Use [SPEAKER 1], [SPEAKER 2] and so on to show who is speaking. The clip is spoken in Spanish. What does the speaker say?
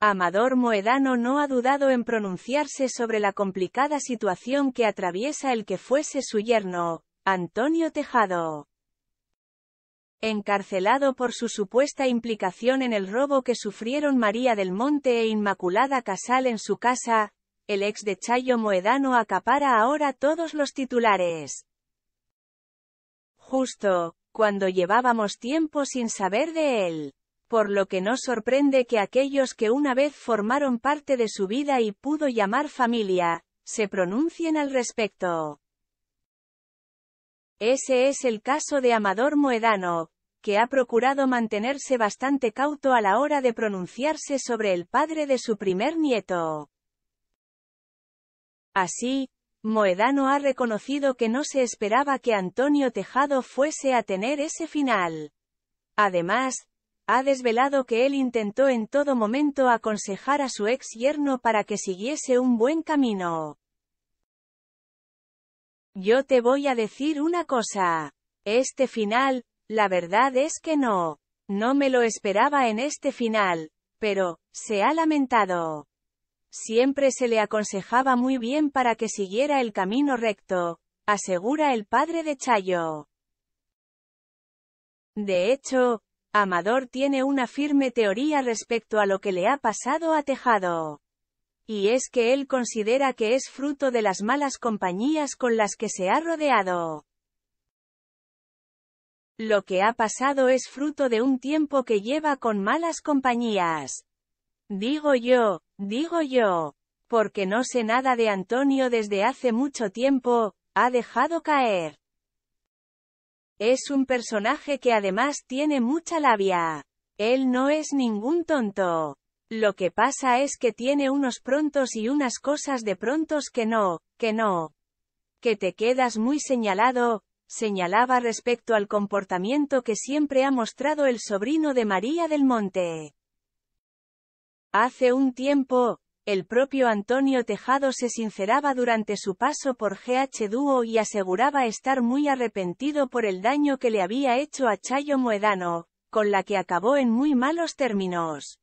[SPEAKER 1] Amador Moedano no ha dudado en pronunciarse sobre la complicada situación que atraviesa el que fuese su yerno, Antonio Tejado. Encarcelado por su supuesta implicación en el robo que sufrieron María del Monte e Inmaculada Casal en su casa, el ex de Chayo Moedano acapara ahora todos los titulares. Justo, cuando llevábamos tiempo sin saber de él por lo que no sorprende que aquellos que una vez formaron parte de su vida y pudo llamar familia, se pronuncien al respecto. Ese es el caso de Amador Moedano, que ha procurado mantenerse bastante cauto a la hora de pronunciarse sobre el padre de su primer nieto. Así, Moedano ha reconocido que no se esperaba que Antonio Tejado fuese a tener ese final. Además, ha desvelado que él intentó en todo momento aconsejar a su ex yerno para que siguiese un buen camino. Yo te voy a decir una cosa. Este final, la verdad es que no. No me lo esperaba en este final, pero, se ha lamentado. Siempre se le aconsejaba muy bien para que siguiera el camino recto, asegura el padre de Chayo. De hecho, Amador tiene una firme teoría respecto a lo que le ha pasado a Tejado. Y es que él considera que es fruto de las malas compañías con las que se ha rodeado. Lo que ha pasado es fruto de un tiempo que lleva con malas compañías. Digo yo, digo yo. Porque no sé nada de Antonio desde hace mucho tiempo, ha dejado caer. Es un personaje que además tiene mucha labia. Él no es ningún tonto. Lo que pasa es que tiene unos prontos y unas cosas de prontos que no, que no. Que te quedas muy señalado, señalaba respecto al comportamiento que siempre ha mostrado el sobrino de María del Monte. Hace un tiempo, el propio Antonio Tejado se sinceraba durante su paso por GH Duo y aseguraba estar muy arrepentido por el daño que le había hecho a Chayo Moedano, con la que acabó en muy malos términos.